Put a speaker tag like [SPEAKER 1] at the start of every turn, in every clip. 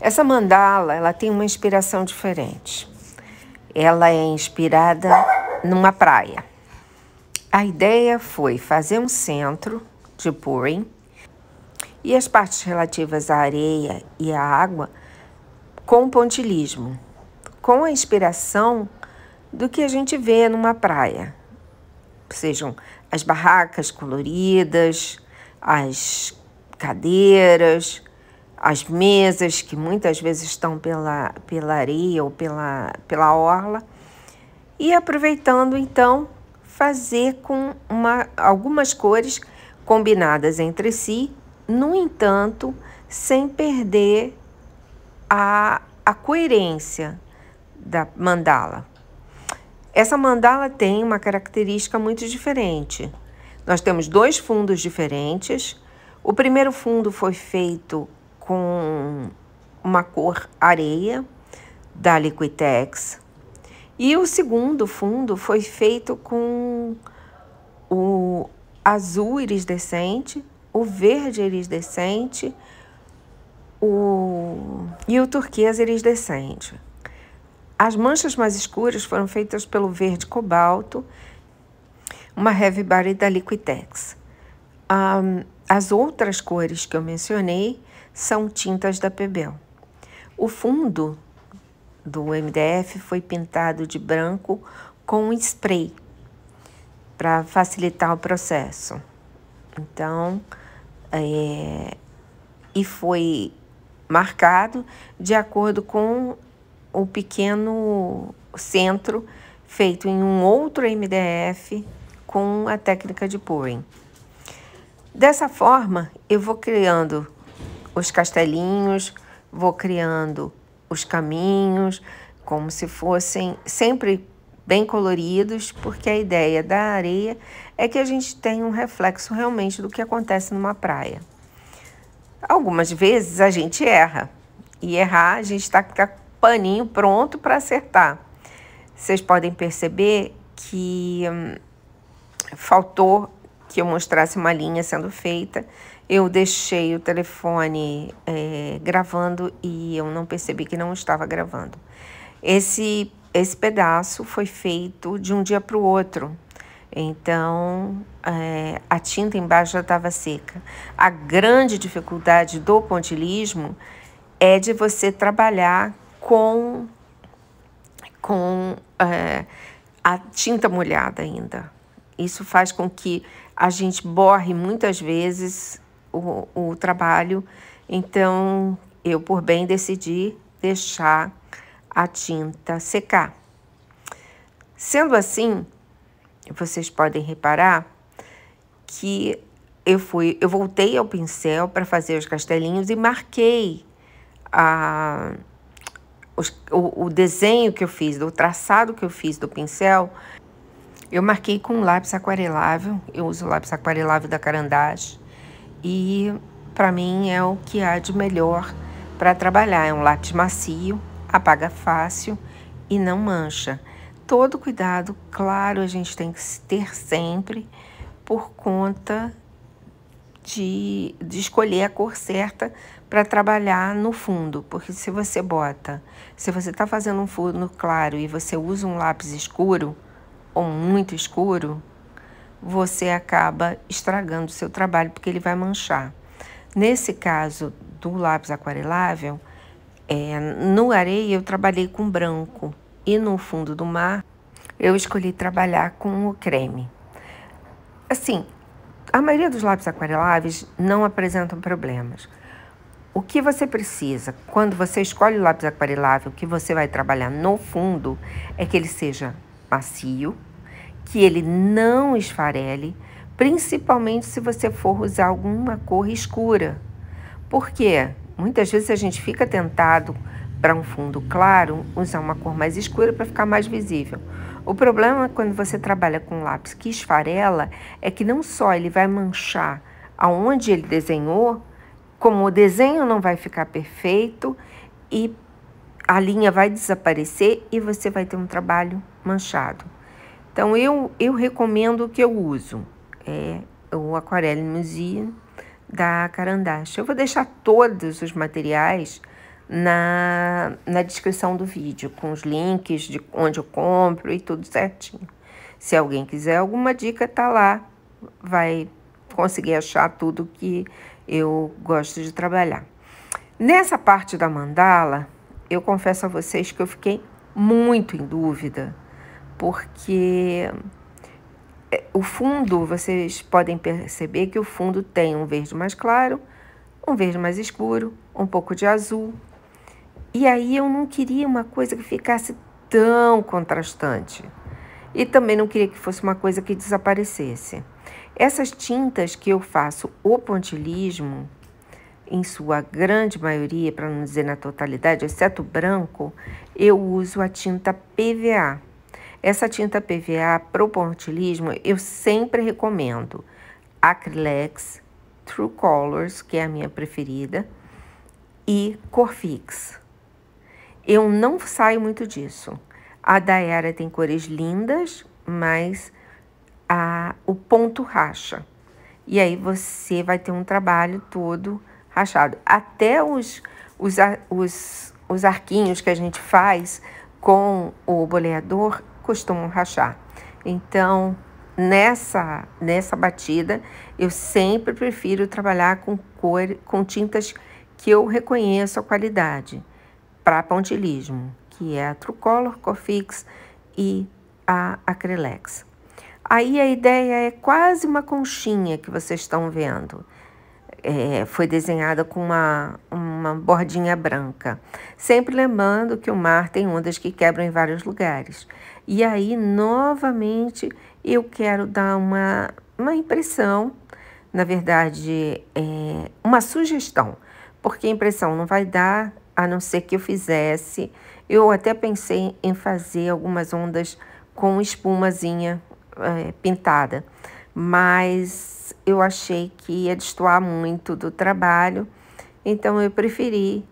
[SPEAKER 1] Essa mandala, ela tem uma inspiração diferente. Ela é inspirada numa praia. A ideia foi fazer um centro de pouring e as partes relativas à areia e à água com pontilismo, com a inspiração do que a gente vê numa praia. Sejam as barracas coloridas, as cadeiras, as mesas que muitas vezes estão pela, pela areia ou pela, pela orla. E aproveitando então fazer com uma, algumas cores combinadas entre si, no entanto, sem perder a, a coerência da mandala. Essa mandala tem uma característica muito diferente. Nós temos dois fundos diferentes. O primeiro fundo foi feito com uma cor areia da Liquitex. E o segundo fundo foi feito com o azul iridescente, o verde iridescente o... e o turquesa iridescente. As manchas mais escuras foram feitas pelo verde cobalto, uma heavy body da Liquitex. Um, as outras cores que eu mencionei são tintas da Pebel. O fundo do MDF foi pintado de branco com spray para facilitar o processo. Então, é, e foi marcado de acordo com o pequeno centro feito em um outro MDF com a técnica de pouring. Dessa forma, eu vou criando os castelinhos, vou criando os caminhos, como se fossem sempre bem coloridos, porque a ideia da areia é que a gente tenha um reflexo realmente do que acontece numa praia. Algumas vezes a gente erra, e errar a gente está com paninho pronto para acertar. Vocês podem perceber que hum, faltou que eu mostrasse uma linha sendo feita eu deixei o telefone é, gravando e eu não percebi que não estava gravando. Esse, esse pedaço foi feito de um dia para o outro. Então, é, a tinta embaixo já estava seca. A grande dificuldade do pontilismo é de você trabalhar com, com é, a tinta molhada ainda. Isso faz com que a gente borre muitas vezes o, o trabalho. Então, eu por bem decidi deixar a tinta secar. Sendo assim, vocês podem reparar que eu fui, eu voltei ao pincel para fazer os castelinhos e marquei a, os, o, o desenho que eu fiz, o traçado que eu fiz do pincel. Eu marquei com lápis aquarelável, eu uso o lápis aquarelável da Carandage e para mim é o que há de melhor para trabalhar. É um lápis macio, apaga fácil e não mancha. Todo cuidado, claro, a gente tem que ter sempre por conta de, de escolher a cor certa para trabalhar no fundo, porque se você bota, se você está fazendo um fundo claro e você usa um lápis escuro ou muito escuro, você acaba estragando o seu trabalho porque ele vai manchar. Nesse caso do lápis aquarelável, é, no areia eu trabalhei com branco e no fundo do mar eu escolhi trabalhar com o creme. Assim, a maioria dos lápis aquareláveis não apresentam problemas. O que você precisa quando você escolhe o lápis aquarelável que você vai trabalhar no fundo é que ele seja macio, que ele não esfarele, principalmente se você for usar alguma cor escura. Porque muitas vezes a gente fica tentado para um fundo claro usar uma cor mais escura para ficar mais visível. O problema quando você trabalha com lápis que esfarela é que não só ele vai manchar aonde ele desenhou, como o desenho não vai ficar perfeito e a linha vai desaparecer e você vai ter um trabalho manchado. Então, eu, eu recomendo o que eu uso. É o Aquarela Museum da Carandache. Eu vou deixar todos os materiais na, na descrição do vídeo, com os links de onde eu compro e tudo certinho. Se alguém quiser alguma dica, tá lá. Vai conseguir achar tudo que eu gosto de trabalhar. Nessa parte da mandala, eu confesso a vocês que eu fiquei muito em dúvida porque é, o fundo, vocês podem perceber que o fundo tem um verde mais claro, um verde mais escuro, um pouco de azul. E aí eu não queria uma coisa que ficasse tão contrastante. E também não queria que fosse uma coisa que desaparecesse. Essas tintas que eu faço o pontilismo, em sua grande maioria, para não dizer na totalidade, exceto branco, eu uso a tinta PVA essa tinta PVA para o pontilismo eu sempre recomendo Acrylex, True Colors, que é a minha preferida, e Corfix. Eu não saio muito disso. A Daera tem cores lindas, mas a, o ponto racha. E aí você vai ter um trabalho todo rachado. Até os, os, os, os arquinhos que a gente faz com o boleador, costumam rachar. Então, nessa, nessa batida, eu sempre prefiro trabalhar com cor, com tintas que eu reconheço a qualidade para pontilismo, que é a Trucolor, Cofix e a Acrylex. Aí a ideia é quase uma conchinha que vocês estão vendo. É, foi desenhada com uma, uma bordinha branca. Sempre lembrando que o mar tem ondas que quebram em vários lugares. E aí, novamente, eu quero dar uma, uma impressão, na verdade, é, uma sugestão, porque impressão não vai dar a não ser que eu fizesse. Eu até pensei em fazer algumas ondas com espumazinha é, pintada, mas eu achei que ia destoar muito do trabalho, então eu preferi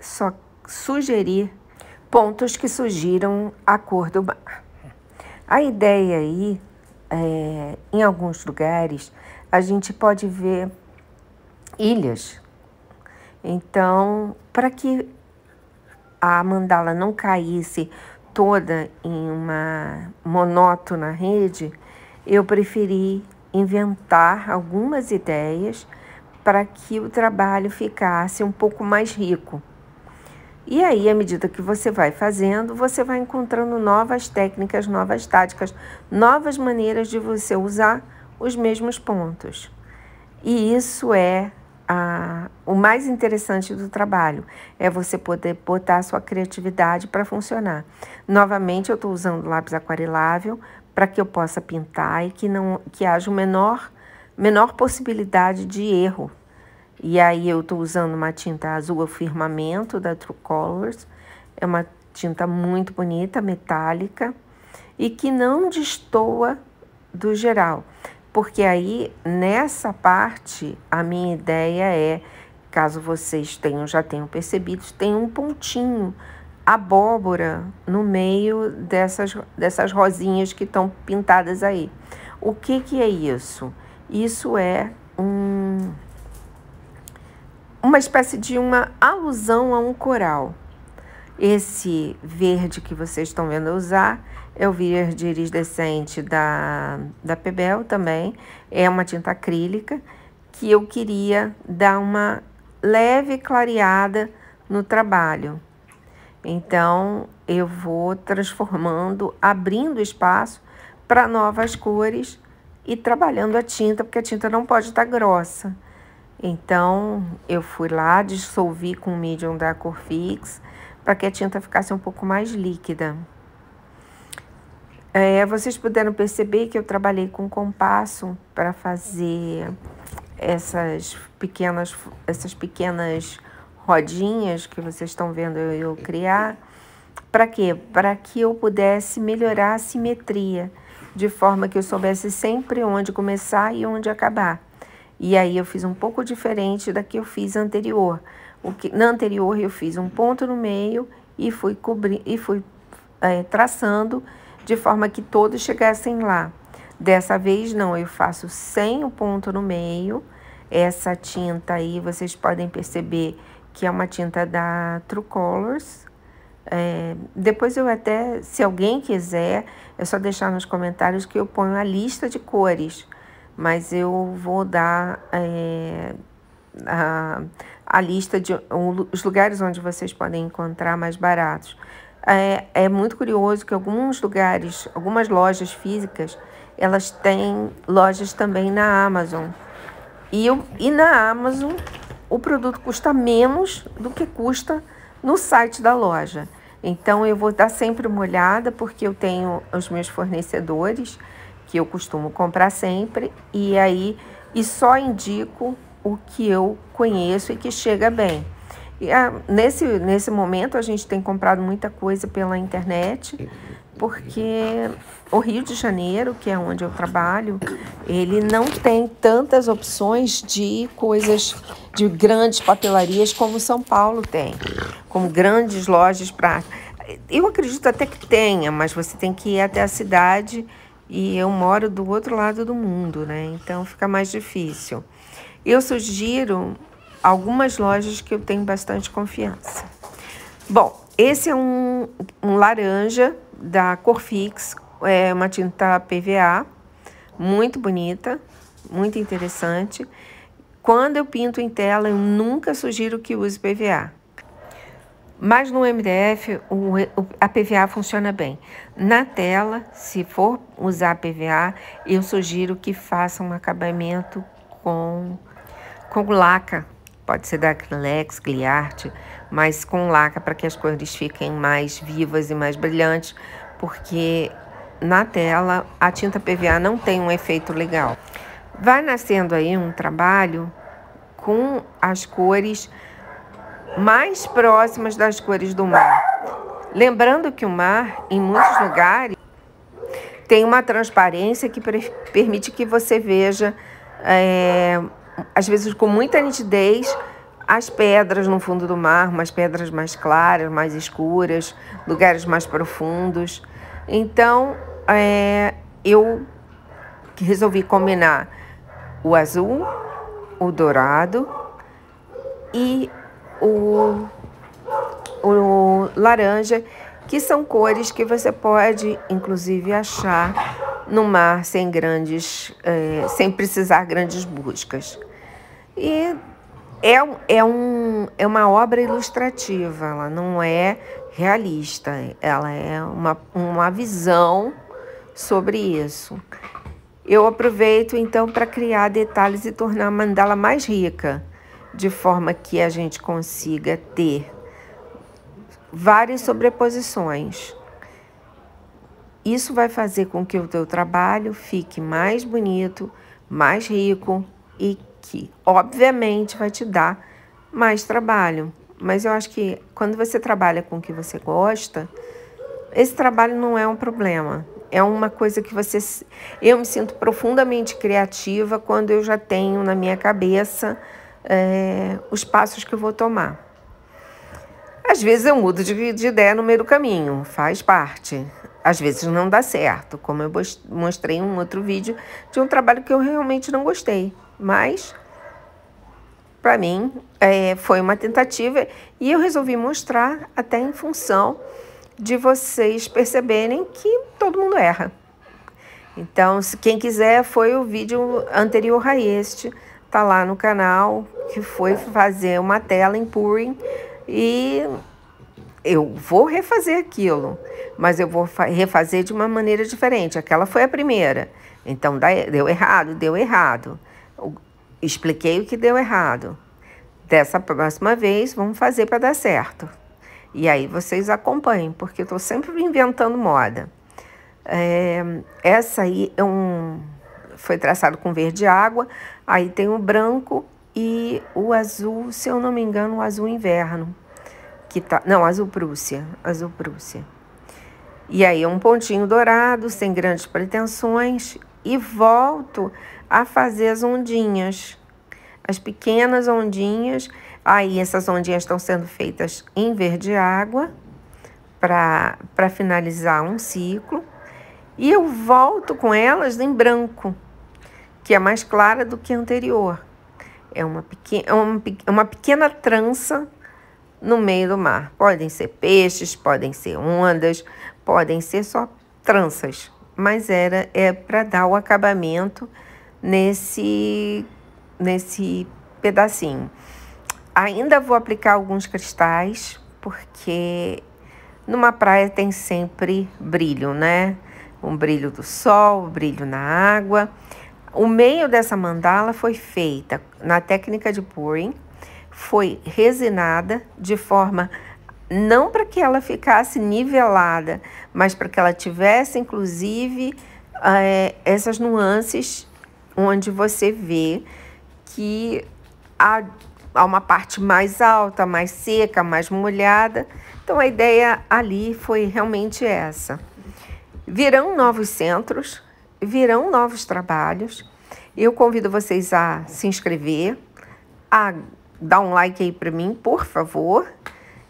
[SPEAKER 1] só sugerir pontos que surgiram a cor do mar. A ideia aí, é, em alguns lugares, a gente pode ver ilhas. Então, para que a mandala não caísse toda em uma monótona rede, eu preferi inventar algumas ideias para que o trabalho ficasse um pouco mais rico. E aí, à medida que você vai fazendo, você vai encontrando novas técnicas, novas táticas, novas maneiras de você usar os mesmos pontos. E isso é a, o mais interessante do trabalho, é você poder botar a sua criatividade para funcionar. Novamente, eu estou usando lápis aquarelável para que eu possa pintar e que, não, que haja o menor, menor possibilidade de erro. E aí eu estou usando uma tinta azul firmamento da True Colors. É uma tinta muito bonita, metálica e que não destoa do geral. Porque aí, nessa parte, a minha ideia é, caso vocês tenham, já tenham percebido, tem um pontinho, abóbora, no meio dessas, dessas rosinhas que estão pintadas aí. O que, que é isso? Isso é um uma espécie de uma alusão a um coral. Esse verde que vocês estão vendo usar é o verde iridescente da, da Pebel também. É uma tinta acrílica que eu queria dar uma leve clareada no trabalho. Então, eu vou transformando, abrindo espaço para novas cores e trabalhando a tinta, porque a tinta não pode estar tá grossa. Então eu fui lá, dissolvi com o medium da Corfix para que a tinta ficasse um pouco mais líquida. É, vocês puderam perceber que eu trabalhei com compasso para fazer essas pequenas, essas pequenas rodinhas que vocês estão vendo eu criar. Para quê? Para que eu pudesse melhorar a simetria, de forma que eu soubesse sempre onde começar e onde acabar. E aí eu fiz um pouco diferente da que eu fiz anterior. O que, na anterior eu fiz um ponto no meio e fui cobrir e fui é, traçando de forma que todos chegassem lá. Dessa vez não, eu faço sem o ponto no meio. Essa tinta aí vocês podem perceber que é uma tinta da True Colors. É, depois eu até, se alguém quiser, é só deixar nos comentários que eu ponho a lista de cores mas eu vou dar é, a, a, lista de um, os lugares onde vocês podem encontrar mais baratos. É, é muito curioso que alguns lugares, algumas lojas físicas, elas têm lojas também na Amazon. E, eu, e na Amazon o produto custa menos do que custa no site da loja. Então eu vou dar sempre uma olhada porque eu tenho os meus fornecedores que eu costumo comprar sempre e aí e só indico o que eu conheço e que chega bem. E, ah, nesse, nesse momento a gente tem comprado muita coisa pela internet, porque o Rio de Janeiro, que é onde eu trabalho, ele não tem tantas opções de coisas de grandes papelarias como São Paulo tem, como grandes lojas para. Eu acredito até que tenha, mas você tem que ir até a cidade e eu moro do outro lado do mundo, né? Então fica mais difícil. Eu sugiro algumas lojas que eu tenho bastante confiança. Bom, esse é um, um laranja da Corfix, é uma tinta PVA, muito bonita, muito interessante. Quando eu pinto em tela, eu nunca sugiro que use PVA. Mas no MDF, o, a PVA funciona bem. Na tela, se for usar a PVA, eu sugiro que faça um acabamento com, com laca. Pode ser da Acrylex, Gliarte, mas com laca para que as cores fiquem mais vivas e mais brilhantes, porque na tela a tinta PVA não tem um efeito legal. Vai nascendo aí um trabalho com as cores mais próximas das cores do mar. Lembrando que o mar, em muitos lugares, tem uma transparência que permite que você veja, é, às vezes com muita nitidez, as pedras no fundo do mar, umas pedras mais claras, mais escuras, lugares mais profundos. Então, é, eu resolvi combinar o azul, o dourado e o, o laranja, que são cores que você pode, inclusive, achar no mar sem grandes, eh, sem precisar grandes buscas. E é, é, um, é uma obra ilustrativa, ela não é realista, ela é uma, uma visão sobre isso. Eu aproveito então para criar detalhes e tornar a mandala mais rica de forma que a gente consiga ter várias sobreposições. Isso vai fazer com que o teu trabalho fique mais bonito, mais rico e que, obviamente, vai te dar mais trabalho. Mas eu acho que quando você trabalha com o que você gosta, esse trabalho não é um problema. É uma coisa que você. Eu me sinto profundamente criativa quando eu já tenho na minha cabeça é, os passos que eu vou tomar. Às vezes eu mudo de, de ideia no meio do caminho, faz parte. Às vezes não dá certo, como eu mostrei em um outro vídeo de um trabalho que eu realmente não gostei. Mas, para mim, é, foi uma tentativa e eu resolvi mostrar até em função de vocês perceberem que todo mundo erra. Então, se quem quiser, foi o vídeo anterior a este, está lá no canal, que foi fazer uma tela em Purim e eu vou refazer aquilo, mas eu vou refazer de uma maneira diferente. Aquela foi a primeira. Então deu errado, deu errado. Eu expliquei o que deu errado. Dessa próxima vez, vamos fazer para dar certo. E aí vocês acompanhem, porque eu estou sempre inventando moda. É, essa aí é um foi traçado com verde água, aí tem o branco e o azul, se eu não me engano, o azul inverno, que tá, não, azul Prússia, azul Prússia. E aí é um pontinho dourado, sem grandes pretensões, e volto a fazer as ondinhas, as pequenas ondinhas. Aí essas ondinhas estão sendo feitas em verde água para finalizar um ciclo. E eu volto com elas em branco que é mais clara do que a anterior. É uma, pequen é uma, é uma pequena trança no meio do mar. Podem ser peixes, podem ser ondas, podem ser só tranças, mas era é para dar o acabamento nesse nesse pedacinho. Ainda vou aplicar alguns cristais, porque numa praia tem sempre brilho, né? Um brilho do sol, um brilho na água. O meio dessa mandala foi feita na técnica de pouring, foi resinada de forma não para que ela ficasse nivelada, mas para que ela tivesse, inclusive, é, essas nuances onde você vê que há, há uma parte mais alta, mais seca, mais molhada. Então, a ideia ali foi realmente essa. Virão novos centros virão novos trabalhos. Eu convido vocês a se inscrever, a dar um like aí para mim, por favor,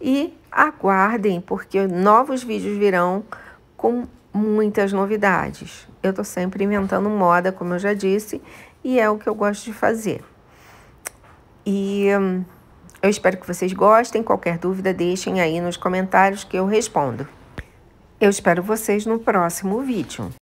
[SPEAKER 1] e aguardem, porque novos vídeos virão com muitas novidades. Eu estou sempre inventando moda, como eu já disse, e é o que eu gosto de fazer. E hum, eu espero que vocês gostem. Qualquer dúvida, deixem aí nos comentários que eu respondo. Eu espero vocês no próximo vídeo.